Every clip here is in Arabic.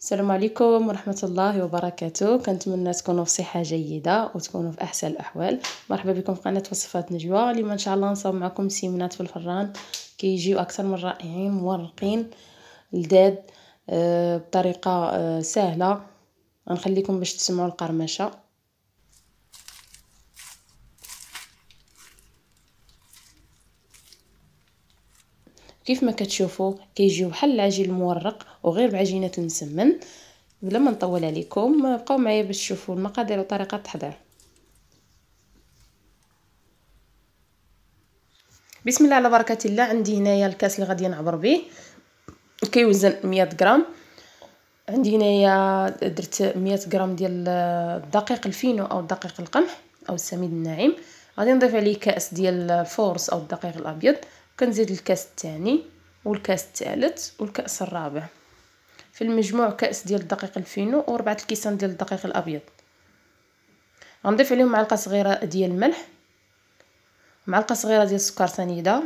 السلام عليكم ورحمة الله وبركاته كنتمنى تكونوا في صحة جيدة وتكونوا في أحسن الأحوال مرحبا بكم في قناة وصفات نجوى اليوم إن شاء الله نصاوب معكم سيمنات في الفران كيجيو أكثر من رائعين مورقين لذاذ آه، بطريقة آه، سهلة غنخليكم باش تسمعوا القرمشة كيف ما كتشوفوا كيجيو بحال العجين المورق وغير بعجينه المسمن بلا ما نطول عليكم بقاو معايا باش تشوفوا المقادير وطريقه التحضير بسم الله على بركه الله عندي هنايا الكاس اللي غادي نعبر به كيوزن 100 غرام عندي هنايا درت 100 غرام ديال الدقيق الفينو او الدقيق القمح او السميد الناعم غادي نضيف عليه كاس ديال الفورس او الدقيق الابيض كنزيد الكاس الثاني والكاس الثالث والكاس الرابع في المجموع كاس ديال الدقيق الفينو وربعة الكيسان ديال الدقيق الابيض غنضيف عليهم معلقه صغيره ديال الملح معلقه صغيره ديال السكر سنيده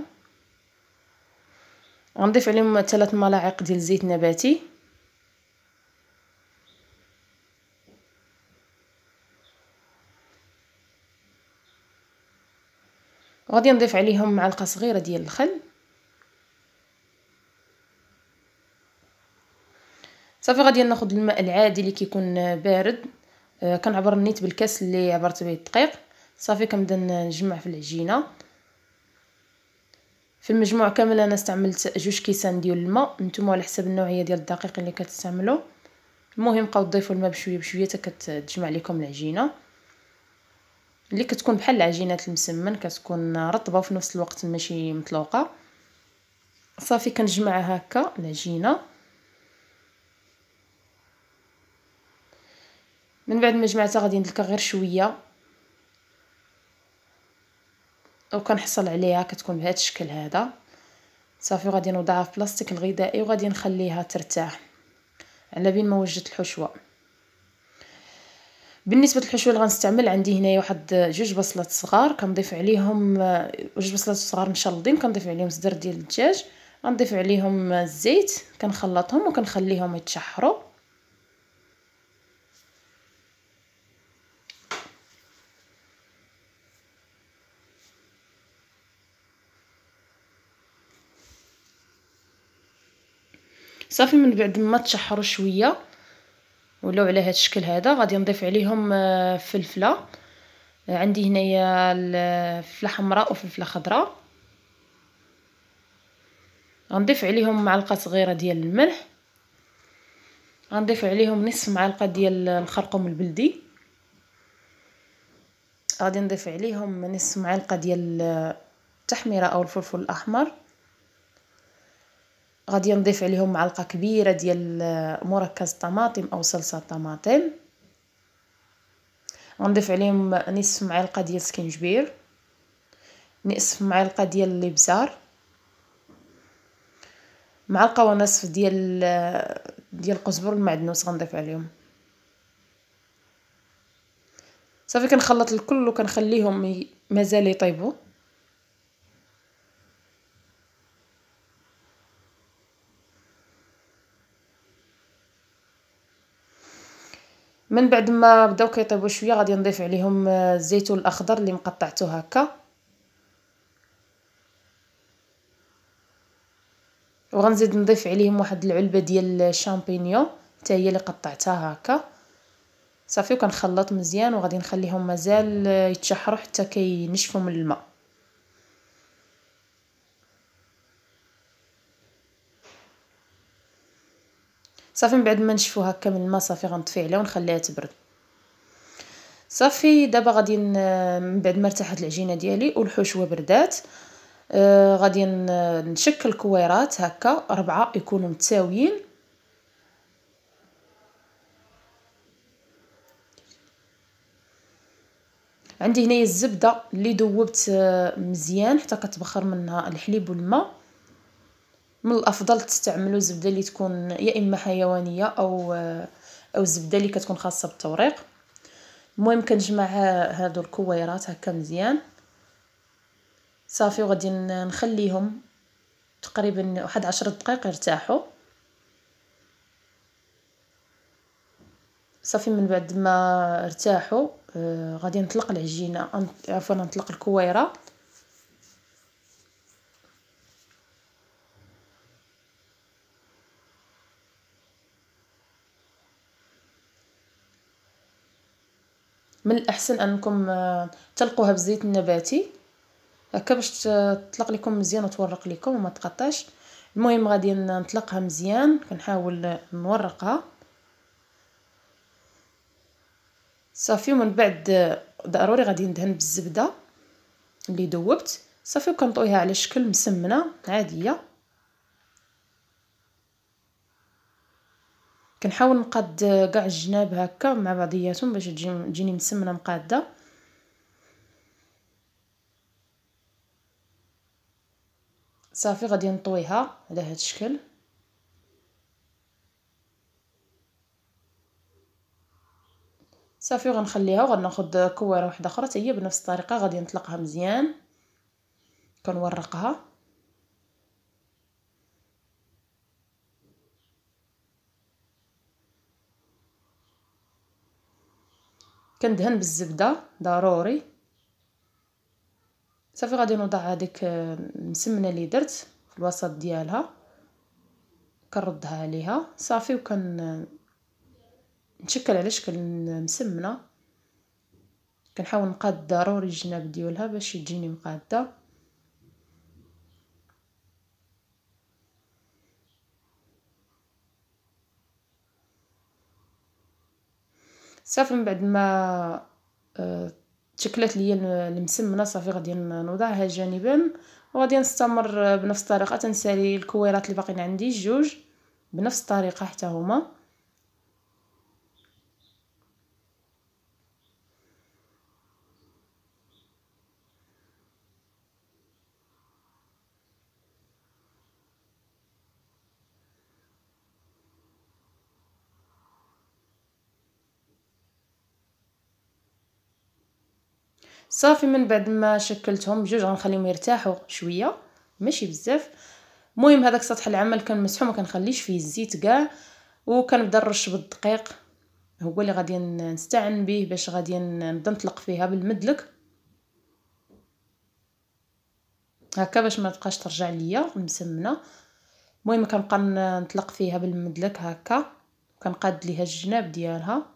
غنضيف عليهم ثلاث ملاعق ديال الزيت النباتي غادي نضيف عليهم معلقه صغيره ديال الخل صافي غادي ناخذ الماء العادي اللي كيكون بارد آه كنعبر نيت بالكاس اللي عبرت به الدقيق صافي كنبدا نجمع في العجينه في المجموع كامل انا استعملت جوج كيسان ديال الماء نتوما على حسب النوعيه ديال الدقيق اللي كتستعملوا المهم بقاو تضيفوا الماء بشويه بشويه حتى كتجمع لكم العجينه اللي كتكون بحال العجينات المسمن كتكون رطبه وفي نفس الوقت ماشي مطلوقه صافي كنجمع هكا العجينه من بعد ما جمعتها غادي ندلكها غير شويه وكنحصل عليها كتكون بهذا الشكل هذا صافي غادي نوضعها في بلاستيك الغذائي وغادي نخليها ترتاح على بين ما وجدت الحشوه بالنسبه للحشوه اللي غنستعمل عندي هنايا واحد جوج بصلات صغار كنضيف عليهم جوج بصلات صغار مشلضين كنضيف عليهم صدر ديال الدجاج غنضيف عليهم الزيت كنخلطهم وكنخليهم يتشحروا صافي من بعد ما تشحروا شويه ولاو على هذا الشكل هذا غادي نضيف عليهم آه، فلفله آه، عندي هنايا الفلفله آه، حمراء وفلفله خضراء غنضيف عليهم معلقه صغيره ديال الملح غنضيف عليهم نصف معلقه ديال الخرقوم البلدي غادي نضيف عليهم نصف معلقه ديال التحميره او الفلفل الاحمر غادي نضيف عليهم معلقه كبيره ديال مركز طماطم او صلصه طماطم غنضيف عليهم نصف معلقه ديال سكنجبير نصف معلقه ديال الابزار معلقه ونصف ديال ديال القزبر المعدنوس غنضيف عليهم صافي كنخلط الكل وكنخليهم مازال يطيبوا من بعد ما بداو كيطيبوا شويه غادي نضيف عليهم آه، الزيتون الاخضر اللي مقطعته هكا وغنزيد نضيف عليهم واحد العلبه ديال الشامبينيون حتى هي اللي قطعتها هكا صافي وكنخلط مزيان وغادي نخليهم مازال آه، يتشحروا حتى كينشفوا من الماء صافي من بعد ما نشفو هكا من الماء صافي غنطفي عليها ونخليها تبرد صافي دابا غادي من بعد ما ارتاحت العجينه ديالي والحشوه بردات آه غادي نشكل كويرات هكا ربعه يكونوا متساويين عندي هنايا الزبده اللي دوبت آه، مزيان حتى كتبخر منها الحليب والماء من الافضل تستعملوا الزبده اللي تكون يا اما حيوانيه او آه، او الزبده اللي كتكون خاصه بالتوريق المهم كنجمع هادو الكويرات هكا مزيان صافي وغادي نخليهم تقريبا واحد عشر دقائق يرتاحوا صافي من بعد ما ارتاحوا آه غادي نطلق العجينه عفوا نطلق الكويره من الاحسن انكم آه، تلقوها بالزيت النباتي هكا باش تطلق لكم مزيان وتورق لكم وما تقطعش المهم غادي نطلقها مزيان كنحاول نورقها صافي ومن بعد آه، ضروري غادي ندهن بالزبده اللي دوبت صافي وكنطويها على شكل مسمنه عاديه كنحاول نقاد كاع الجناب هكا مع بعضياتهم باش تجيني مسمنه مقاده صافي غادي نطويها على هذا الشكل صافي غنخليها وغناخد كواره واحده اخرى حتى هي بنفس الطريقه غادي نطلقها مزيان كنورقها كندهن بالزبده ضروري صافي غادي نوضع هذيك المسمنه آه، اللي درت في الوسط ديالها كنردها عليها صافي وكن آه، نشكل على شكل مسمنه كنحاول نقاد ضروري الجناب ديالها باش تجيني مقاده صافي من بعد ما آه، تشكلت ليا المسمنه صافي غادي نوضعها جانبا وغادي نستمر بنفس الطريقه تنسالي الكويرات اللي باقيين عندي جوج بنفس الطريقه حتى هما صافي من بعد ما شكلتهم بجوج غنخليهم يرتاحوا شويه ماشي بزاف المهم هذاك سطح العمل كنمسحو ما كنخليش فيه الزيت كاع وكنبدا نرش بالدقيق هو اللي غادي نستعن به باش غادي نبدا نطلق فيها بالمدلك هكا باش ما تبقاش ترجع ليا المسمنه المهم كنبقى نطلق فيها بالمدلك هكا كنقاد ليها الجناب ديالها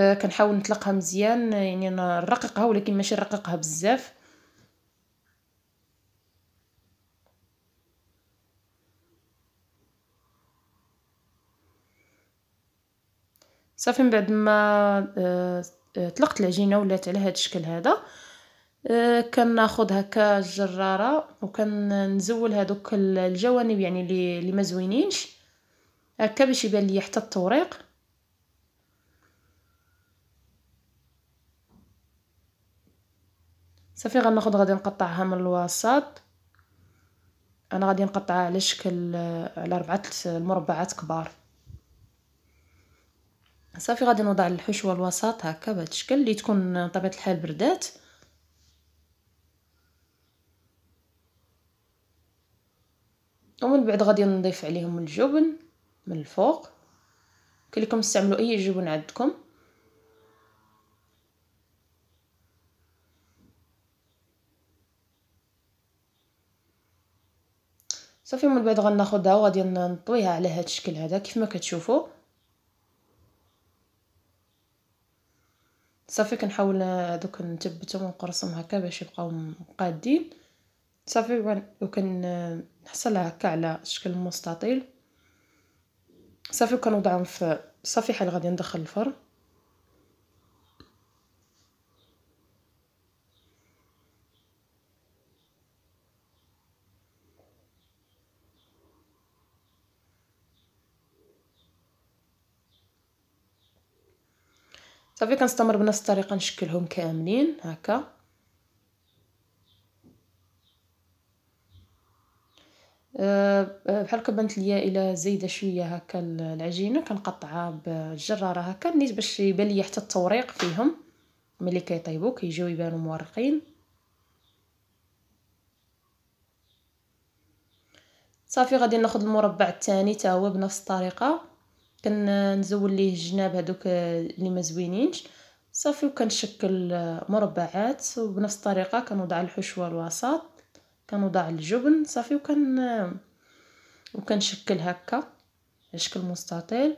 آه، كنحاول نطلقها مزيان يعني نرققها ولكن ماشي نرققها بزاف صافي من بعد ما آه، آه، طلقت العجينه ولات على هذا الشكل هذا كناخذ هكا الجراره وكنزول هذوك الجوانب يعني اللي ما زوينينش هكا باش يبان لي حتى التوريق صافي غناخد غادي نقطعها من الوسط انا غادي نقطعها على شكل على ربعه المربعات كبار صافي غادي نوضع الحشوه الوسط هكا بهذا الشكل اللي تكون طبيعه الحال بردات ومن بعد غادي نضيف عليهم الجبن من الفوق كلكم استعملوا اي جبن عندكم صافي من بعد غناخذها وغادي نطويها على هذا الشكل هذا كيف ما كتشوفوا صافي كنحاول دوك نثبتهم ونقرصهم هكا باش يبقاو قادين صافي وكنحصل هكا على شكل مستطيل صافي كنوضعهم في صفيحه اللي غادي ندخل الفرن صافي كنستمر بنفس الطريقه نشكلهم كاملين هكا أه، بحال هكا ليا الا زايده شويه هكا العجينه كنقطعها بالجراره هكا نيت باش يبان ليا حتى التوريق فيهم ملي كيطيبو كيجيو يبانو مورقين صافي غادي ناخذ المربع الثاني حتى هو بنفس الطريقه كنزول ليه الجناب هذوك اللي ما زوينينش صافي وكنشكل مربعات وبنفس الطريقه كنوضع الحشوه الوسط كنوضع الجبن صافي وكن وكنشكل هكا على شكل مستطيل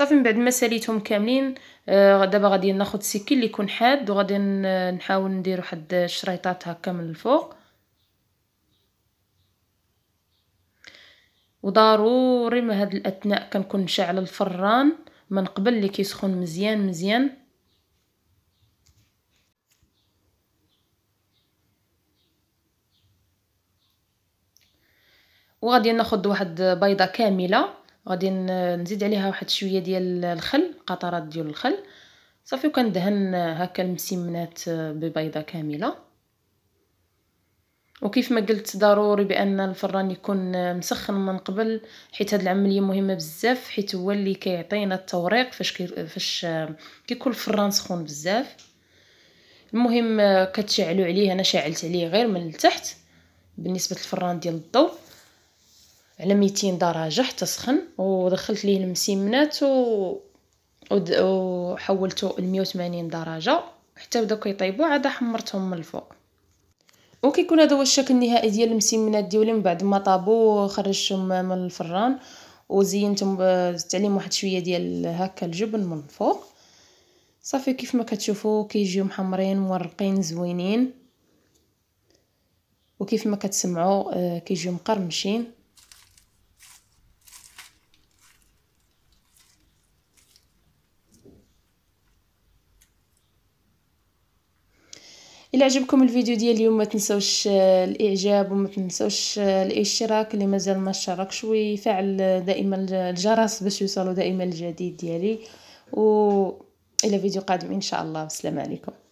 صافي من بعد ما ساليتهم كاملين آه، دابا غادي ناخذ السكين اللي يكون حاد وغادي نحاول ندير واحد الشريطات هكا من الفوق وضروري ما هاد الاثناء كنكون مشعل الفران من قبل اللي كيسخن مزيان مزيان وغادي ناخذ واحد بيضه كامله غادي نزيد عليها واحد شويه ديال الخل قطرات ديال الخل صافي وكندهن هكا المسمنات ببيضه كامله وكيف ما قلت ضروري بان الفران يكون مسخن من قبل حيت هاد العمليه مهمه بزاف حيت هو اللي كيعطينا التوريق فاش كي فاش كيكون الفران سخون بزاف المهم كتشعلوا عليه انا شعلت عليه غير من التحت بالنسبه للفران ديال الضوء على 200 درجه حتى سخن ودخلت ليه المسيمنات و وحولته ل 180 درجه حتى بداو كيطيبو عاد حمرتهم من الفوق وكيكون هذا هو الشكل النهائي ديال المسيمنات ديالي من بعد ما طابو خرجتهم من الفران وزينتهم زدت عليهم واحد شويه ديال هكا الجبن من الفوق صافي كيف ما كتشوفوا كيجيو محمرين مورقين زوينين وكيف ما كتسمعوا آه، كيجيو مقرمشين الى عجبكم الفيديو ديال اليوم ما تنسوش آه، الاعجاب وما تنسوش آه، الاشتراك اللي مازال ما اشتركش ويفعل آه، دائما الجرس باش يوصلوا دائما الجديد ديالي و الى فيديو قادم ان شاء الله والسلام عليكم